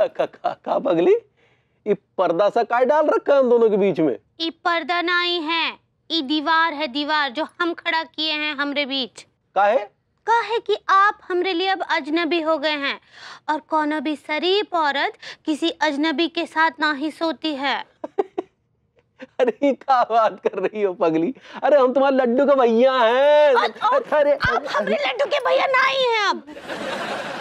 का, का, पगली ये पर्दा सा काय डाल रखा हम दोनों के बीच में ये पर्दा ना ही है ये दीवार है दीवार जो हम खड़ा किए हैं हमरे बीच काहे काहे कि आप हमरे लिए अब अजनबी हो गए हैं और कोनो भी शरीफ औरत किसी अजनबी के साथ ना ही सोती है अरे क्या बात कर रही हो पगली अरे हम तुम्हारे लड्डू के भैया हैं अरे आप हमरे लड्डू के भैया नहीं ही हैं अब